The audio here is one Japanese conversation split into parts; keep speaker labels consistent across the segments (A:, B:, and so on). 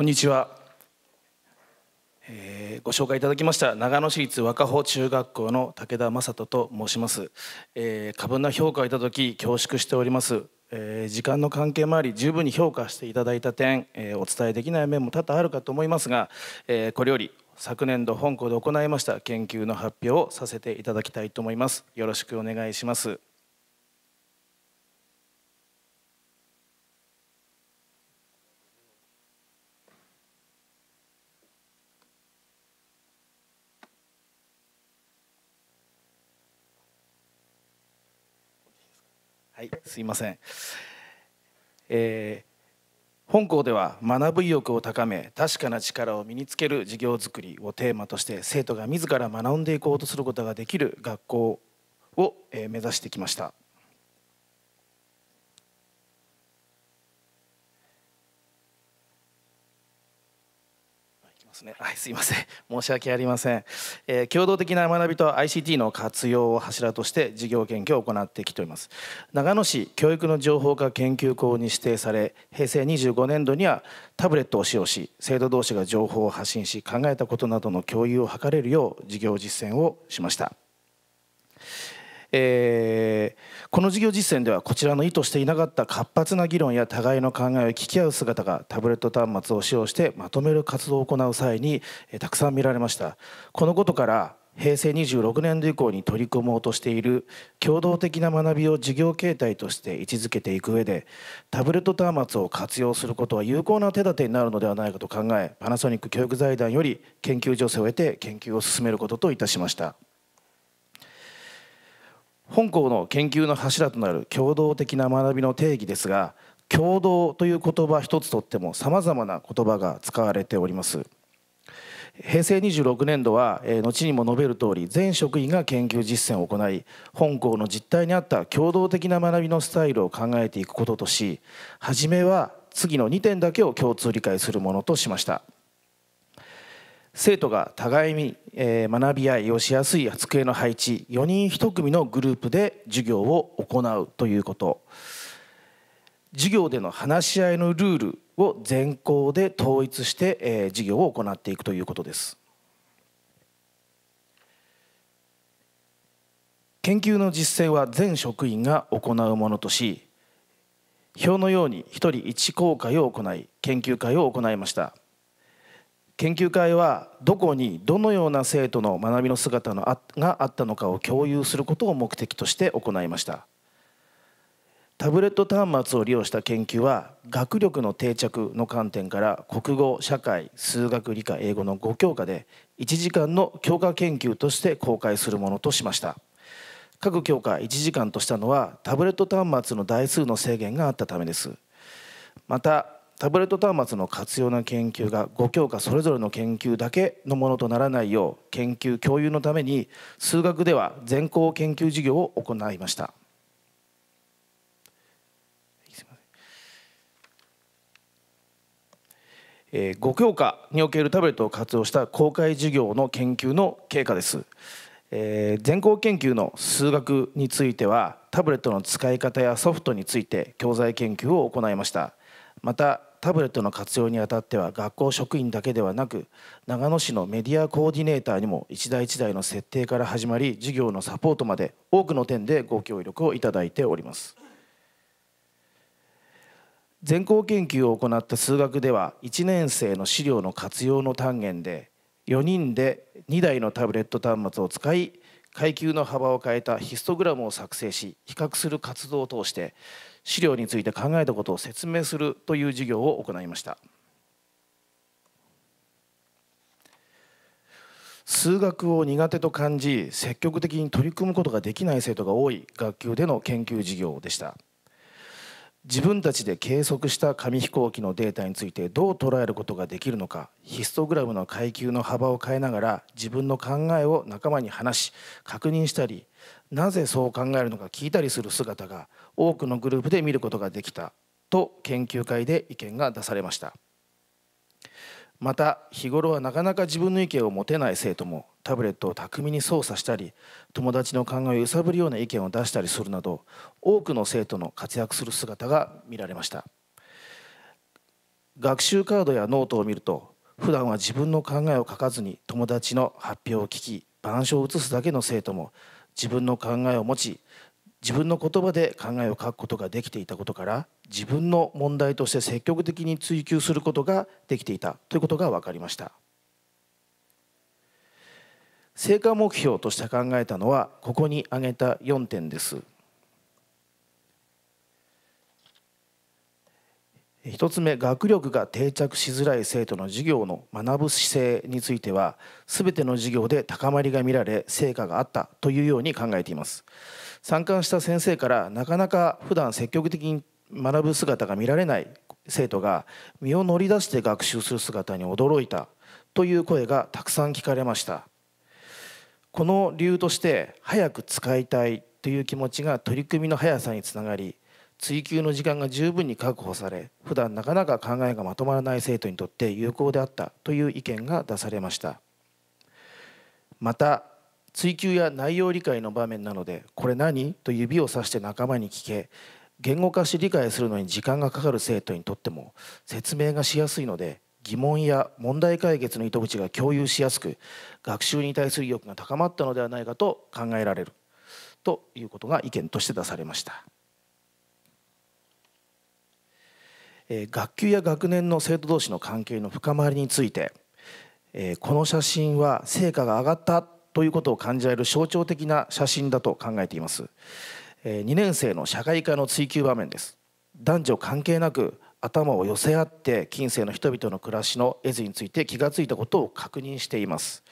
A: こんにちは、えー、ご紹介いただきました長野市立若穂中学校の武田正人と申します、えー、過分な評価をいただき恐縮しております、えー、時間の関係もあり十分に評価していただいた点、えお伝えできない面も多々あるかと思いますが、えこれより昨年度本校で行いました研究の発表をさせていただきたいと思いますよろしくお願いしますはいすいません、えー、本校では学ぶ意欲を高め確かな力を身につける授業づくりをテーマとして生徒が自ら学んでいこうとすることができる学校を目指してきました はい、すいません申し訳ありません、えー、共同的な学びと ICT の活用を柱として事業研究を行ってきております長野市教育の情報化研究校に指定され平成25年度にはタブレットを使用し生徒同士が情報を発信し考えたことなどの共有を図れるよう事業実践をしましたえー、この事業実践ではこちらの意図していなかった活発な議論や互いの考えを聞き合う姿がタブレット端末を使用してまとめる活動を行う際に、えー、たくさん見られましたこのことから平成26年度以降に取り組もうとしている共同的な学びを事業形態として位置づけていく上でタブレット端末を活用することは有効な手立てになるのではないかと考えパナソニック教育財団より研究助成を得て研究を進めることといたしました。本校の研究の柱となる共同的な学びの定義ですが共同という言葉一つとってもさまざまな言葉が使われております平成26年度は、え後にも述べるとおり全職員が研究実践を行い本校の実態に合った共同的な学びのスタイルを考えていくこととし初めは次の2点だけを共通理解するものとしました。生徒が互いに学び合いをしやすい机の配置4人1組のグループで授業を行うということ授業での話し合いのルールを全校で統一して授業を行っていくということです研究の実践は全職員が行うものとし表のように1人1公開を行い研究会を行いました。研究会はどこにどのような生徒の学びの姿のあがあったのかを共有することを目的として行いましたタブレット端末を利用した研究は学力の定着の観点から国語社会数学理科英語の5教科で1時間の教科研究として公開するものとしました各教科1時間としたのはタブレット端末の台数の制限があったためですまたタブレット端末の活用な研究が5教科それぞれの研究だけのものとならないよう研究共有のために数学では全校研究授業を行いましたえー、5教科におけるタブレットを活用した公開授業の研究の経過です、え全校研究の数学についてはタブレットの使い方やソフトについて教材研究を行いましたまたタブレットの活用にあたっては学校職員だけではなく長野市のメディアコーディネーターにも一台一台の設定から始まり授業のサポートまで多くの点でご協力をいただいております全校研究を行った数学では1年生の資料の活用の単元で4人で2台のタブレット端末を使い階級の幅を変えたヒストグラムを作成し比較する活動を通して資料について考えたことを説明するという授業を行いました数学を苦手と感じ積極的に取り組むことができない生徒が多い学級での研究授業でした。自分たちで計測した紙飛行機のデータについてどう捉えることができるのかヒストグラムの階級の幅を変えながら自分の考えを仲間に話し確認したりなぜそう考えるのか聞いたりする姿が多くのグループで見ることができたと研究会で意見が出されましたまた日頃はなかなか自分の意見を持てない生徒もタブレットを巧みに操作したり友達の考えを揺さぶるような意見を出したりするなど多くの生徒の活躍する姿が見られました学習カードやノートを見ると普段は自分の考えを書かずに友達の発表を聞き板書を写すだけの生徒も自分の考えを持ち自分の言葉で考えを書くことができていたことから自分の問題として積極的に追求することができていたということが分かりました。成果目標として考えたのはここに挙げた4点です1つ目学力が定着しづらい生徒の授業の学ぶ姿勢については全ての授業で高まりが見られ成果があったというように考えています参観した先生からなかなか普段積極的に学ぶ姿が見られない生徒が身を乗り出して学習する姿に驚いたという声がたくさん聞かれましたこの理由として早く使いたいという気持ちが取り組みの速さにつながり追求の時間が十分に確保され普段なかなか考えがまとまらない生徒にとって有効であったという意見が出されましたまた追求や内容理解の場面なので「これ何?」と指をさして仲間に聞け言語化し理解するのに時間がかかる生徒にとっても説明がしやすいので疑問や問題解決の糸口が共有しやすく学習に対する意欲が高まったのではないかと考えられるということが意見として出されました。学級や学年の生徒同士の関係の深まりについてこの写真は成果が上がったということを感じられる象徴的な写真だと考えています2年生の社会科の追求場面です男女関係なく頭を寄せ合って近世の人々の暮らしの絵図について気がついたことを確認しています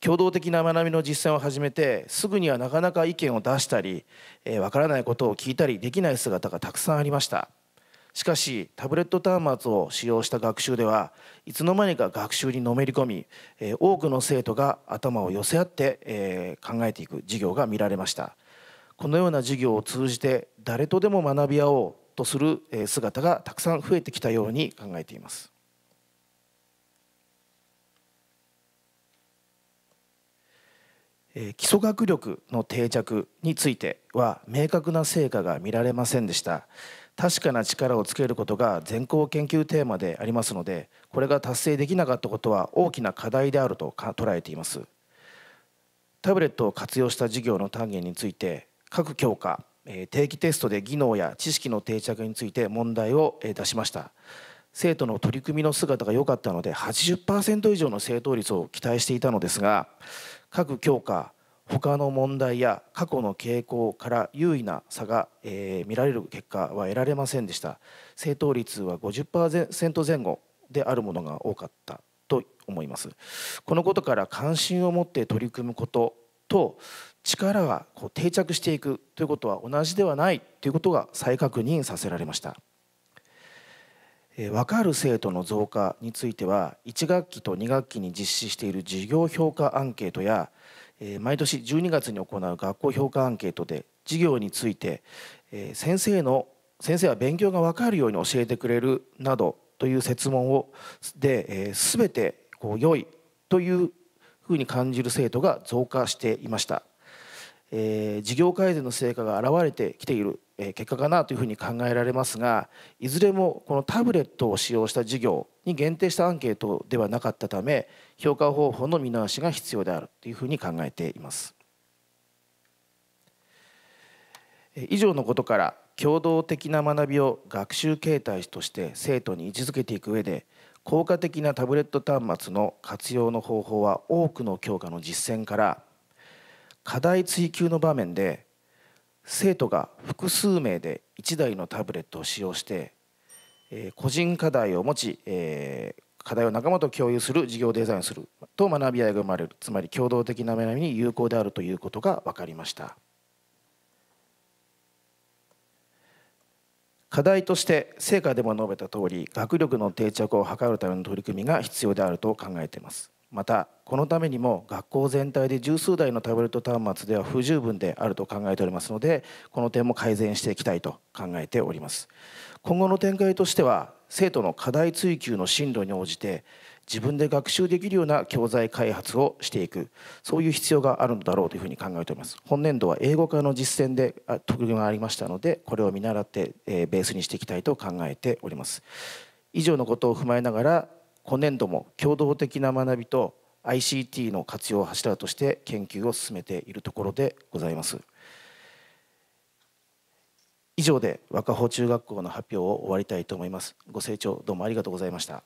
A: 共同的な学びの実践を始めてすぐにはなかなか意見を出したりわ、えー、からないことを聞いたりできない姿がたくさんありましたしかしタブレット端末を使用した学習ではいつの間にか学習にのめり込み、えー、多くの生徒が頭を寄せ合って、えー、考えていく授業が見られましたこのような授業を通じて誰とでも学び合おうとする姿がたくさん増えてきたように考えています。基礎学力の定着については明確な成果が見られませんでした確かな力をつけることが全校研究テーマでありますのでこれが達成できなかったことは大きな課題であると捉えていますタブレットを活用した授業の単元について各教科定期テストで技能や知識の定着について問題を出しました生徒の取り組みの姿が良かったので80%以上の正答率を期待していたのですが各教科他の問題や過去の傾向から優位な差が、え見られる結果は得られませんでした正答率は50%前後であるものが多かったと思いますこのことから関心を持って取り組むことと力がこう定着していくということは同じではないということが再確認させられました。分かる生徒の増加については1学期と2学期に実施している授業評価アンケートや毎年12月に行う学校評価アンケートで授業について先生の先生は勉強が分かるように教えてくれるなどという設問をで全てこう良いというふうに感じる生徒が増加していました、えー、事業改善の成果が現れてきている、えー、結果かなというふうに考えられますがいずれもこのタブレットを使用した事業に限定したアンケートではなかったため評価方法の見直しが必要であるというふうに考えています以上のことから共同的な学びを学習形態として生徒に位置づけていく上で効果的なタブレット端末の活用の方法は多くの教科の実践から課題追求の場面で生徒が複数名で1台のタブレットを使用して、え個人課題を持ち、え課題を仲間と共有する事業デザインすると学び合いが生まれるつまり共同的な学びに有効であるということが分かりました。課題として成果でも述べたとおり学力の定着を図るための取り組みが必要であると考えていますまたこのためにも学校全体で十数台のタブレット端末では不十分であると考えておりますのでこの点も改善していきたいと考えております今後の展開としては生徒の課題追求の進路に応じて自分で学習できるような教材開発をしていくそういう必要があるのだろうというふうに考えております本年度は英語科の実践で特技がありましたのでこれを見習って、えベースにしていきたいと考えております以上のことを踏まえながら今年度も共同的な学びと ICT の活用柱として研究を進めているところでございます以上で若穂中学校の発表を終わりたいと思いますご清聴どうもありがとうございました